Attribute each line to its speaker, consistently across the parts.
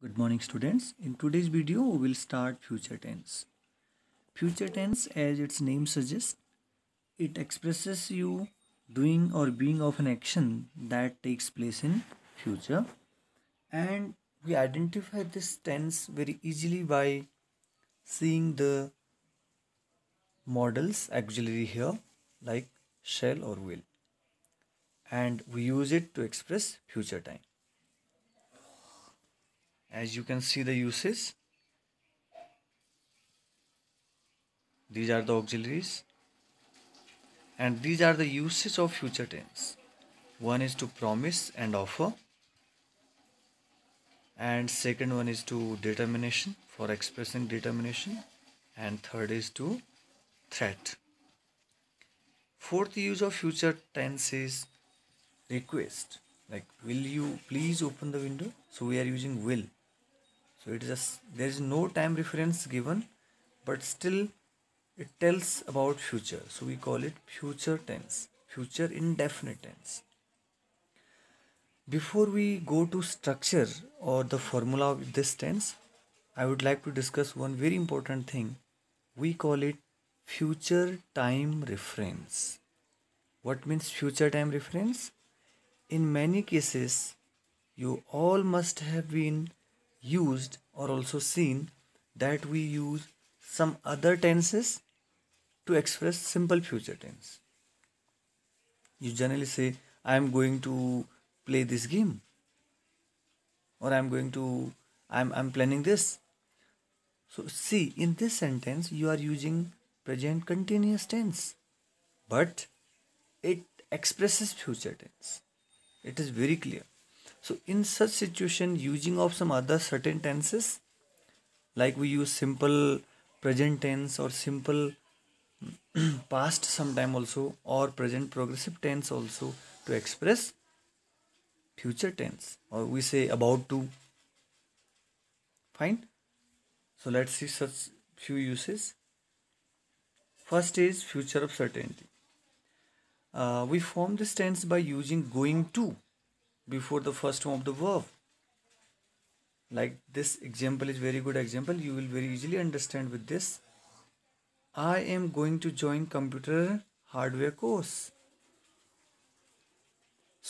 Speaker 1: Good morning students. In today's video we will start future tense. Future tense as its name suggests, it expresses you doing or being of an action that takes place in future and we identify this tense very easily by seeing the models auxiliary here like shall or will and we use it to express future time as you can see the uses these are the auxiliaries and these are the uses of future tense one is to promise and offer and second one is to determination for expressing determination and third is to threat fourth use of future tense is request like will you please open the window so we are using will so it just there is no time reference given but still it tells about future so we call it future tense future indefinite tense before we go to structure or the formula of this tense i would like to discuss one very important thing we call it future time reference what means future time reference in many cases you all must have been used or also seen that we use some other tenses to express simple future tense. You generally say, I am going to play this game or I'm going to, I'm, I'm planning this. So see, in this sentence, you are using present continuous tense, but it expresses future tense. It is very clear. So in such situation using of some other certain tenses like we use simple present tense or simple past sometime also or present progressive tense also to express future tense or we say about to fine so let's see such few uses first is future of certainty uh, we form this tense by using going to before the first form of the verb like this example is very good example you will very easily understand with this i am going to join computer hardware course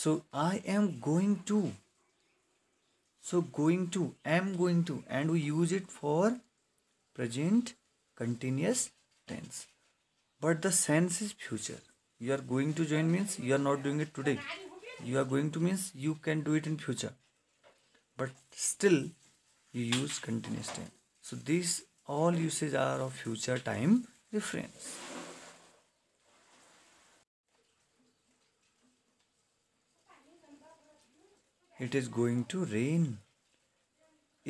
Speaker 1: so i am going to so going to am going to and we use it for present continuous tense but the sense is future you are going to join means you are not doing it today you are going to means you can do it in future but still you use continuous time so these all usage are of future time reference it is going to rain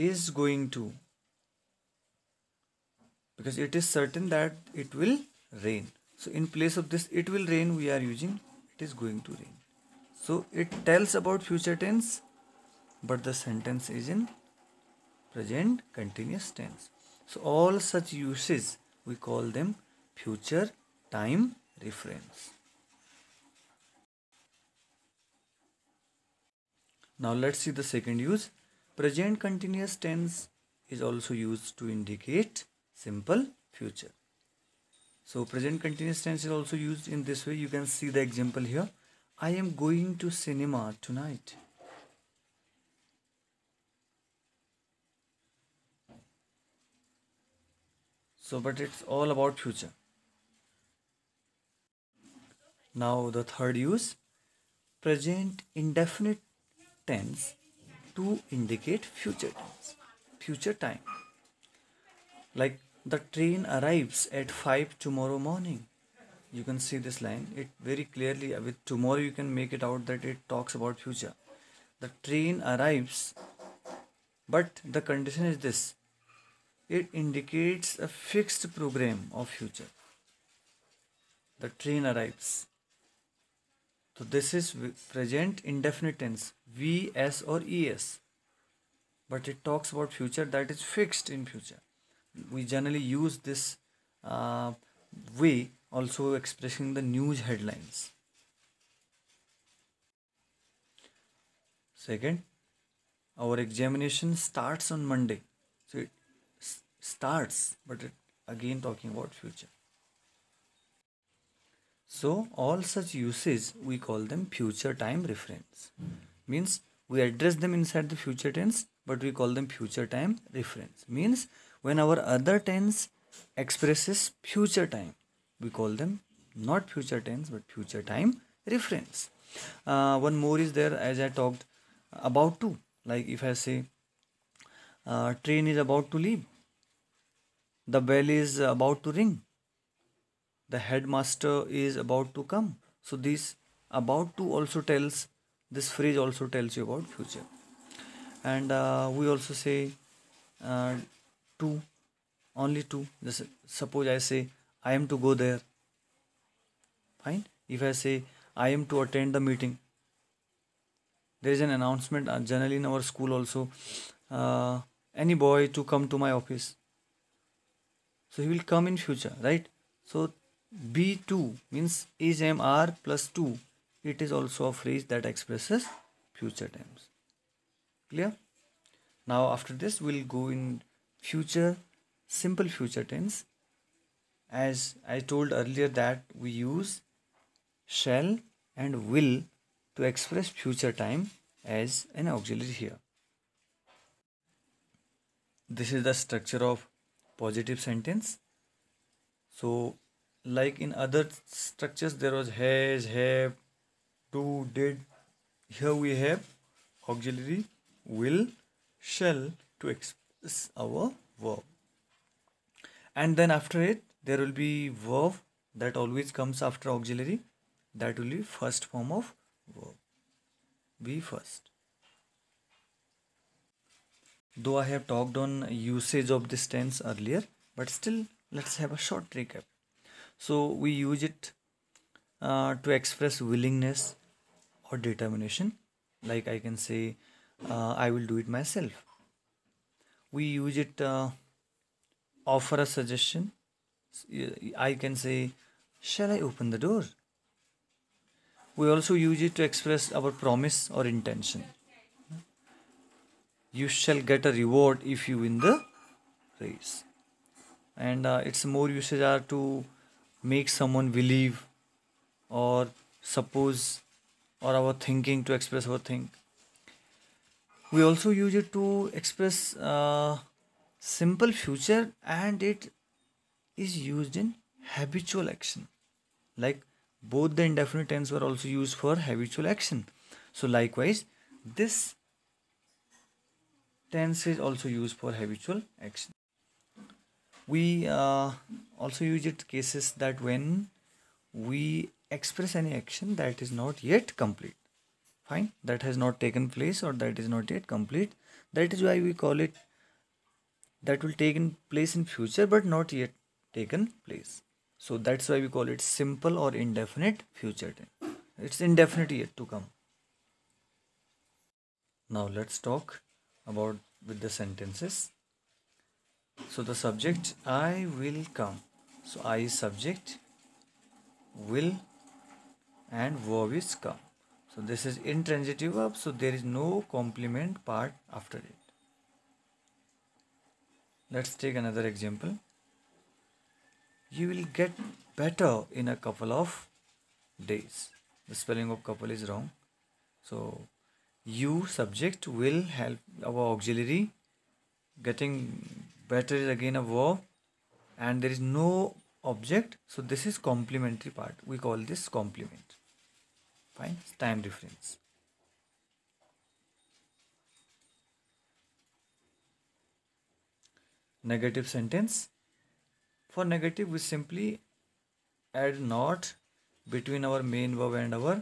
Speaker 1: is going to because it is certain that it will rain so in place of this it will rain we are using it is going to rain so it tells about future tense but the sentence is in present continuous tense so all such uses we call them future time reference now let's see the second use present continuous tense is also used to indicate simple future so present continuous tense is also used in this way you can see the example here I am going to cinema tonight. So, but it's all about future. Now the third use, present indefinite tense to indicate future tense, future time. Like the train arrives at 5 tomorrow morning you can see this line it very clearly uh, with tomorrow you can make it out that it talks about future the train arrives but the condition is this it indicates a fixed program of future the train arrives so this is present indefinite tense v s or es but it talks about future that is fixed in future we generally use this uh, way also expressing the news headlines. Second, our examination starts on Monday. So it starts, but it again talking about future. So all such uses we call them future time reference. Means we address them inside the future tense, but we call them future time reference. Means when our other tense expresses future time we call them not future tense but future time reference uh, one more is there as i talked about to like if i say uh, train is about to leave the bell is about to ring the headmaster is about to come so this about to also tells this phrase also tells you about future and uh, we also say uh, to only to suppose i say I am to go there. Fine. If I say I am to attend the meeting, there is an announcement uh, generally in our school also. Uh, any boy to come to my office. So he will come in future, right? So B2 means is MR plus 2. It is also a phrase that expresses future times. Clear? Now after this we'll go in future, simple future tense as I told earlier that we use shall and will to express future time as an auxiliary here. This is the structure of positive sentence. So like in other structures there was has, have, do, did. Here we have auxiliary will, shall to express our verb. And then after it there will be verb that always comes after auxiliary that will be first form of verb be first though i have talked on usage of this tense earlier but still let's have a short recap so we use it uh, to express willingness or determination like i can say uh, i will do it myself we use it uh, offer a suggestion I can say, Shall I open the door? We also use it to express our promise or intention. You shall get a reward if you win the race. And uh, its more usage are to make someone believe or suppose or our thinking to express our think. We also use it to express uh, simple future and it is used in habitual action like both the indefinite tense were also used for habitual action so likewise this tense is also used for habitual action we uh, also use it cases that when we express any action that is not yet complete fine that has not taken place or that is not yet complete that is why we call it that will take in place in future but not yet taken place. So that's why we call it simple or indefinite future tense. It's indefinite yet to come. Now let's talk about with the sentences. So the subject I will come. So I is subject, will and verb is come. So this is intransitive verb. So there is no complement part after it. Let's take another example you will get better in a couple of days the spelling of couple is wrong so you subject will help our auxiliary getting better is again a verb and there is no object so this is complementary part we call this complement fine time difference negative sentence for negative, we simply add not between our main verb and our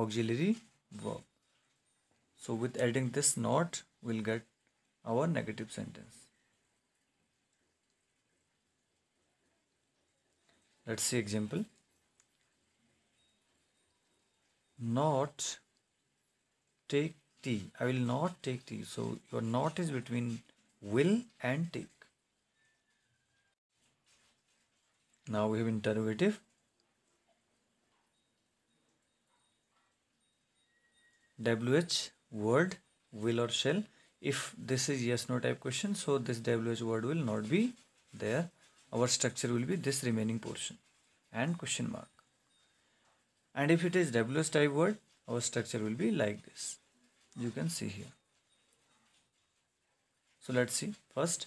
Speaker 1: auxiliary verb. So with adding this not, we'll get our negative sentence. Let's see example. Not take tea. I will not take tea. So your not is between will and take. Now we have interrogative. WH word will or shall. If this is yes no type question, so this WH word will not be there. Our structure will be this remaining portion and question mark. And if it is WH type word, our structure will be like this. You can see here. So let's see. First,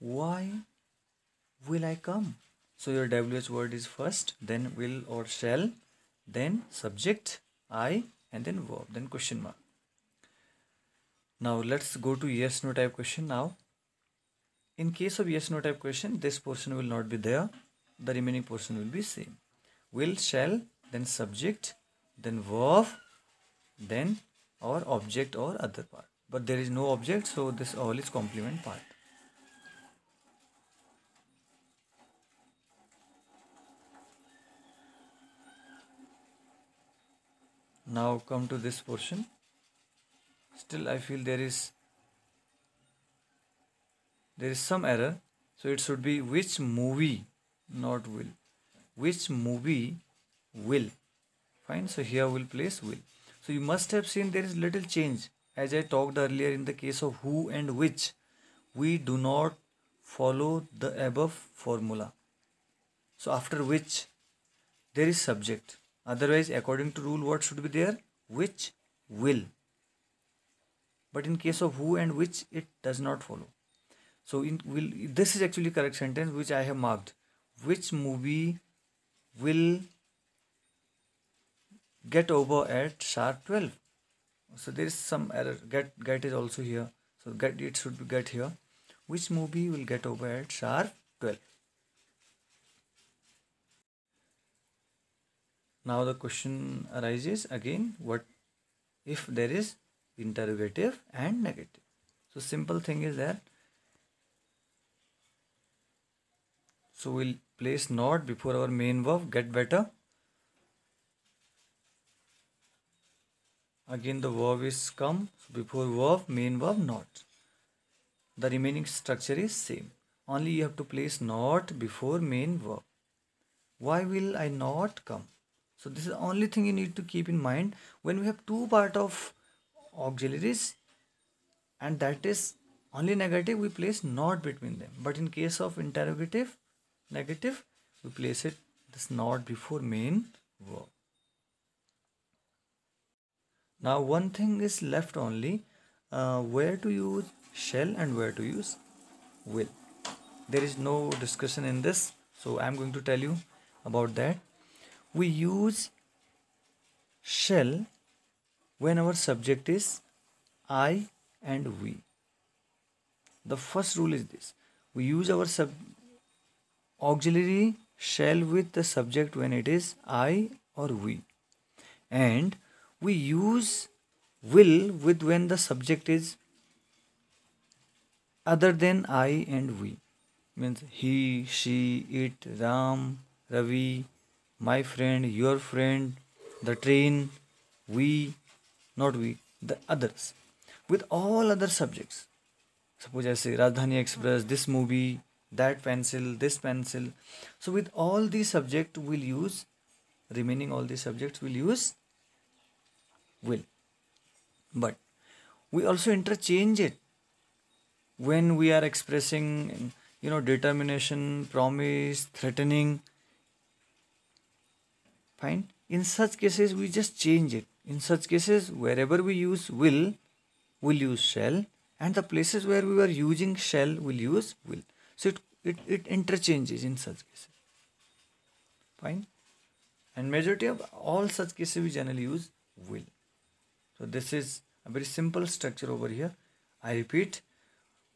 Speaker 1: why will I come? So your WH word is first, then will or shall, then subject, I, and then verb, then question mark. Now let's go to yes no type question now. In case of yes no type question, this portion will not be there. The remaining portion will be same. Will, shall, then subject, then verb, then or object or other part. But there is no object, so this all is complement part. now come to this portion still I feel there is there is some error so it should be which movie not will which movie will fine so here will place will so you must have seen there is little change as I talked earlier in the case of who and which we do not follow the above formula so after which there is subject otherwise according to rule what should be there which will but in case of who and which it does not follow so in will this is actually correct sentence which i have marked which movie will get over at sharp 12 so there is some error get get is also here so get it should be get here which movie will get over at sharp 12 Now the question arises again what if there is interrogative and negative. So simple thing is that so we'll place not before our main verb get better. Again the verb is come so before verb main verb not. The remaining structure is same. Only you have to place not before main verb. Why will I not come? so this is the only thing you need to keep in mind when we have two part of auxiliaries and that is only negative we place not between them but in case of interrogative negative we place it this not before main verb now one thing is left only uh, where to use shall and where to use will there is no discussion in this so i'm going to tell you about that we use shall when our subject is I and we. The first rule is this. We use our sub auxiliary shall with the subject when it is I or we. And we use will with when the subject is other than I and we. Means he, she, it, Ram, Ravi, my friend, your friend, the train, we, not we, the others, with all other subjects. Suppose I say Rajdhani Express, this movie, that pencil, this pencil. So with all these subjects we'll use, remaining all these subjects we'll use will. But we also interchange it when we are expressing, you know, determination, promise, threatening fine in such cases we just change it in such cases wherever we use will we'll use shall and the places where we were using shall we'll use will so it, it, it interchanges in such cases fine and majority of all such cases we generally use will so this is a very simple structure over here i repeat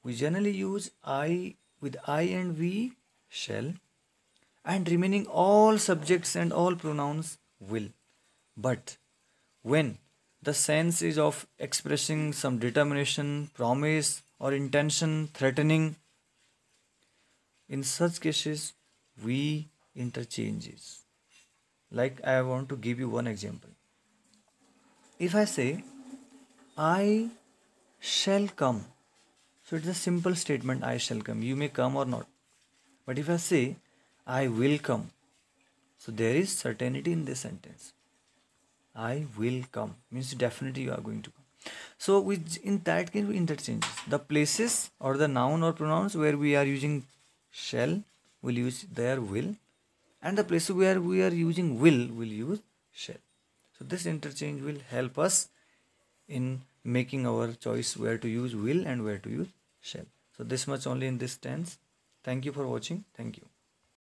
Speaker 1: we generally use i with i and we shall and remaining all subjects and all pronouns will. But when the sense is of expressing some determination, promise, or intention, threatening, in such cases, we interchanges. Like I want to give you one example. If I say, I shall come, so it's a simple statement, I shall come. You may come or not. But if I say, I will come. So there is certainty in this sentence. I will come means definitely you are going to come. So which in that case we interchange the places or the noun or pronouns where we are using shall will use their will and the places where we are using will will use shall. So this interchange will help us in making our choice where to use will and where to use shall. So this much only in this tense. Thank you for watching. Thank you.